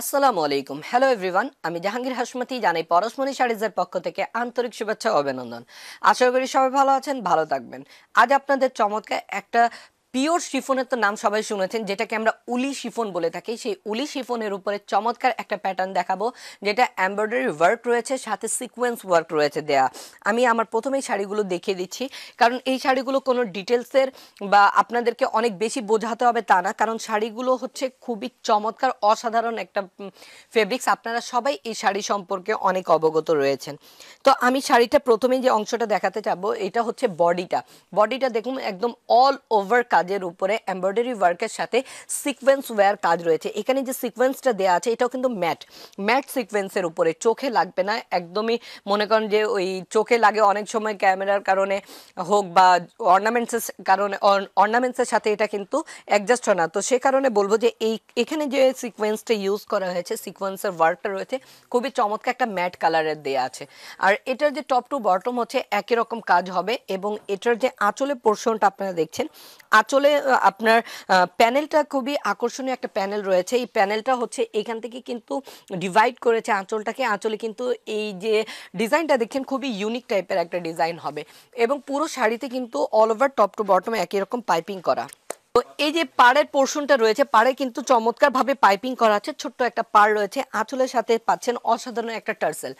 আসসালামু আলাইকুম hello everyone আমি জাহাঙ্গীর হাসমতি জানাই পরশমণি শাড়িজের পক্ষ থেকে আন্তরিক শুভেচ্ছা অভিনন্দন আশা করি সবাই ভালো আছেন ভালো থাকবেন আজ আপনাদের চমৎকার একটা পিওর শিফনের তো নাম সবাই শুনেছেন যেটাকে আমরা উলি শিফন বলে থাকি সেই উলি শিফনের উপরে চমৎকার একটা প্যাটার্ন দেখাবো যেটা এমব্রয়ডারি ওয়ার্ক রয়েছে সাথে সিকোয়েন্স ওয়ার্ক রয়েছে দেয়া আমি আমার প্রথমেই শাড়িগুলো দেখিয়ে দিচ্ছি কারণ এই শাড়িগুলো কোনো ডিটেলসের বা আপনাদেরকে অনেক বেশি বোঝাতে হবে তা না কারণ শাড়িগুলো হচ্ছে খুবই চমৎকার অসাধারণ একটা ফেব্রিক্স আপনারা সবাই এই শাড়ি সম্পর্কে অনেক অবগত রয়েছেন তো আমি শাড়িটা প্রথমেই যে অংশটা দেখাতে চাবো এটা হচ্ছে বডিটা বডিটা দেখুন একদম অল ওভার কাজ কাজের উপরে এমব্রয়ডারি ওয়ার্কের সাথে সিকোয়েন্স ওয়্যার কাজ রয়েছে এখানে যে সিকোয়েন্সটা দেওয়া আছে এটাও কিন্তু ম্যাট ম্যাট সিকোয়েন্সের উপরে চোখে লাগবে না একদমই মনে করেন যে ওই চোখে লাগে অনেক সময় ক্যামেরার কারণে হোক বা অর্নামেন্টসের কারণে অর্নামেন্টসের সাথে এটা কিন্তু অ্যাডজাস্ট হয় না তো সে কারণে বলবো যে এই এখানে যে সিকোয়েন্সটা ইউজ করা হয়েছে সিকোয়েন্সের ওয়ার্কটা রয়েছে খুবই চমৎকার একটা ম্যাট কালারের দেয়া আছে আর এটার যে টপ টু বটম হচ্ছে একই রকম কাজ হবে এবং এটার যে আঁচলে পোর্শনটা আপনারা দেখছেন আঁচলে আপনার প্যানেলটা খুবই আকর্ষণীয় একটা প্যানেল রয়েছে এই প্যানেলটা হচ্ছে এখান থেকে কিন্তু ডিভাইড করেছে আঁচলটাকে আঁচলে কিন্তু এই যে ডিজাইনটা দেখছেন খুবই ইউনিক টাইপের একটা ডিজাইন হবে এবং পুরো শাড়িতে কিন্তু all over top to bottom একই রকম পাইপিং করা তো এই যে পাড়ের পোর্শনটা রয়েছে পাড়ে কিন্তু চমৎকারভাবে পাইপিং করা আছে ছোট্ট একটা পাড় রয়েছে আঁচলের সাথে পাচ্ছেন অসাধারণ একটা টার্সেল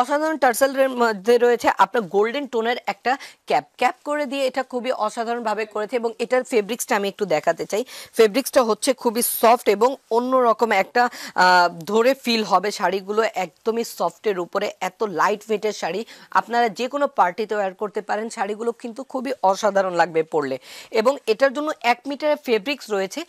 অসাধারণ টার্সেলের মধ্যে রয়েছে আপনার গোল্ডেন টোনের একটা ক্যাপ ক্যাপ করে দিয়ে এটা খুবই অসাধারণভাবে করেছে এবং এটার ফেব্রিক্সটা আমি একটু দেখাতে চাই ফেব্রিক্সটা হচ্ছে খুবই সফট এবং অন্যরকম একটা ধরে ফিল হবে শাড়িগুলো একদমই সফটের উপরে এত লাইট ওয়েটের শাড়ি আপনারা যে কোনো পার্টিতে ওয়্যার করতে পারেন শাড়িগুলো কিন্তু খুবই অসাধারণ লাগবে পরলে এবং এটার জন্য এক মিটারে ফেব্রিক্স রয়েছে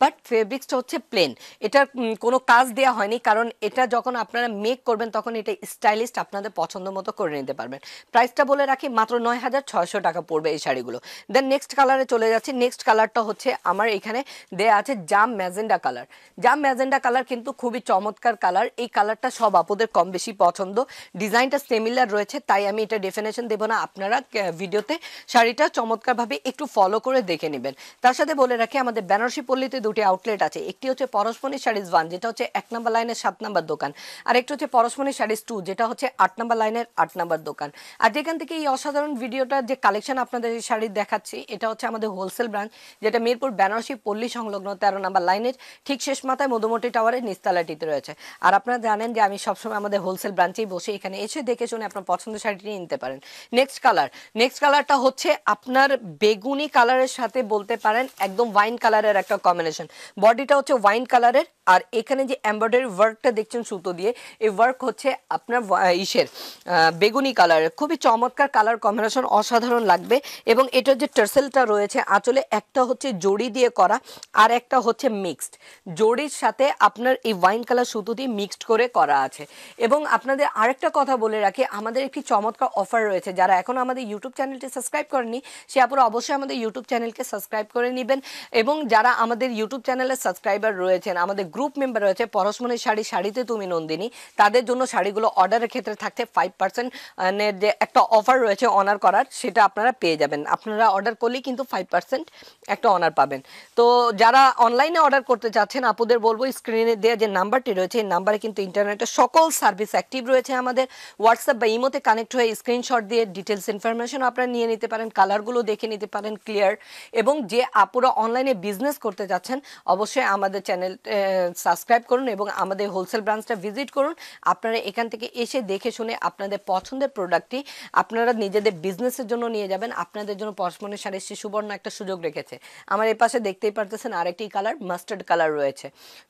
বাট ফেব্রিক্সটা হচ্ছে প্লেন এটার কোনো কাজ দেওয়া হয়নি কারণ এটা যখন আপনারা মেক করবেন তখন এটা স্টাইলিস্ট আপনাদের পছন্দ মতো করে নিতে পারবেন প্রাইসটা বলে রাখি মাত্র নয় হাজার ছয়শো টাকা পড়বে এই শাড়িগুলো দেন নেক্সট কালারে চলে যাচ্ছি নেক্সট কালারটা হচ্ছে আমার এখানে দেয়া আছে জাম ম্যাজেন্ডা কালার জাম ম্যাজেন্ডা কালার কিন্তু খুবই চমৎকার কালার এই কালারটা সব আপুদের কম বেশি পছন্দ ডিজাইনটা সেমিলার রয়েছে তাই আমি এটা ডেফিনেশন দেবো না আপনারা ভিডিওতে শাড়িটা চমৎকারভাবে একটু ফলো করে দেখে নেবেন তার সাথে বলে রাখি আমাদের বেনারসি পল্লীতে দুটি আউটলেট আছে একটি হচ্ছে পরশমণি শাড়িজ ওয়ান যেটা হচ্ছে এক নম্বর লাইনের সাত নম্বর দোকান আর একটি হচ্ছে পরশমণি শাড়িজ টু যেটা হচ্ছে আট নম্বর লাইনের আট নম্বর দোকান আর যেখান থেকে এই অসাধারণ ভিডিওটার যে কালেকশন আপনাদের এই শাড়ির দেখাচ্ছি এটা হচ্ছে আমাদের হোলসেল ব্রাঞ্চ যেটা মিরপুর বেনারসি পল্লী সংলগ্ন তেরো নম্বর লাইনের ঠিক শেষ মাথায় মধুমতি টাওয়ারের নিস্তালাটিতে রয়েছে আর আপনারা জানেন যে আমি সবসময় আমাদের হোলসেল ব্রাঞ্চেই বসে এখানে এসে দেখে শুনে আপনার পছন্দের শাড়িটি নিতে পারেন নেক্সট কালার নেক্সট কালারটা হচ্ছে আপনার বেগুনি কালারের সাথে বলতে পারেন একদম ওয়াইন কালারের একটা কম্বিনেশন বডিটা হচ্ছে ওয়াইন কালারের আর এখানে যে এম্ব্রয়ডারি ওয়ার্কটা দেখছেন সুতো দিয়ে এই ওয়ার্ক হচ্ছে আপনার ইসের বেগুনি কালার খুবই চমৎকার কালার কম্বিনেশন অসাধারণ লাগবে এবং এটার যে টার্সেলটা রয়েছে আঁচলে একটা হচ্ছে জড়ি দিয়ে করা আর একটা হচ্ছে মিক্সড জড়ির সাথে আপনার এই ওয়াইন কালার সুতো দিয়ে মিক্সড করে করা আছে এবং আপনাদের আরেকটা কথা বলে রাখি আমাদের একটি চমৎকার অফার রয়েছে যারা এখন আমাদের ইউটিউব চ্যানেলটি সাবস্ক্রাইব করেনি সে আপনার অবশ্যই আমাদের ইউটিউব চ্যানেলকে সাবস্ক্রাইব করে নেবেন এবং যারা আমাদের ইউটিউব চ্যানেলের সাবস্ক্রাইবার রয়েছেন আমাদের গ্রুপ মেম্বার রয়েছে পরশমণি শাড়ি শাড়িতে তুমি নন্দিনী তাদের জন্য শাড়িগুলো অর্ডারের ক্ষেত্রে থাকছে ফাইভ পার্সেন্টের যে একটা অফার রয়েছে অনার করার সেটা আপনারা পেয়ে যাবেন আপনারা অর্ডার করলেই কিন্তু ফাইভ পার্সেন্ট একটা অনার পাবেন তো যারা অনলাইনে অর্ডার করতে চাচ্ছেন আপুদের বলবো স্ক্রিনে দেওয়া যে নাম্বারটি রয়েছে এই নাম্বারে কিন্তু ইন্টারনেটের সকল সার্ভিস অ্যাক্টিভ রয়েছে আমাদের হোয়াটসঅ্যাপ বা ইমোতে কানেক্ট হয়ে স্ক্রিনশট দিয়ে ডিটেলস ইনফরমেশন আপনারা নিয়ে নিতে পারেন কালারগুলো দেখে নিতে পারেন ক্লিয়ার এবং যে আপুরা অনলাইনে বিজনেস করতে যাচ্ছেন অবশ্যই আমাদের চ্যানেল সাবস্ক্রাইব করুন এবং আমাদের হোলসেল ব্রাঞ্চটা ভিজিট করুন আপনারা এখান থেকে এসে দেখে শুনে আপনাদের পছন্দের প্রোডাক্টটি আপনারা নিজেদের বিজনেসের জন্য নিয়ে যাবেন আপনাদের জন্য পশমনের শাড়ির সে সুবর্ণ একটা সুযোগ রেখেছে আমার এ পাশে দেখতেই পারতেছেন আরেকটি কালার মাস্টার্ড কালার রয়েছে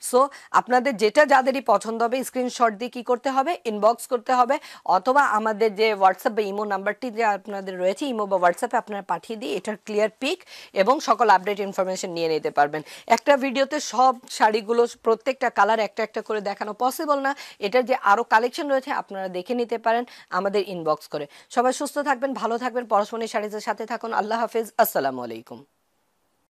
সো আপনাদের যেটা যাদেরই পছন্দ হবে স্ক্রিনশট দিয়ে কী করতে হবে ইনবক্স করতে হবে অথবা আমাদের যে হোয়াটসঅ্যাপ বা ইমো নাম্বারটি যে আপনাদের রয়েছে ইমো বা হোয়াটসঅ্যাপে আপনারা পাঠিয়ে দিয়ে এটার ক্লিয়ার পিক এবং সকল আপডেট ইনফরমেশন নিয়ে নিতে পারবেন একটা ভিডিওতে সব শাড়িগুলো প্রত্যেকটা কালার একটা একটা করে দেখানো পসিবল না এটার যে আরও কালেকশন রয়েছে আপনারা দেখে নিতে পারেন আমাদের ইনবক্স করে সবাই সুস্থ থাকবেন ভালো থাকবেন পরশমণি শাড়িজের সাথে থাকুন আল্লাহ হাফিজ আসসালামু আলাইকুম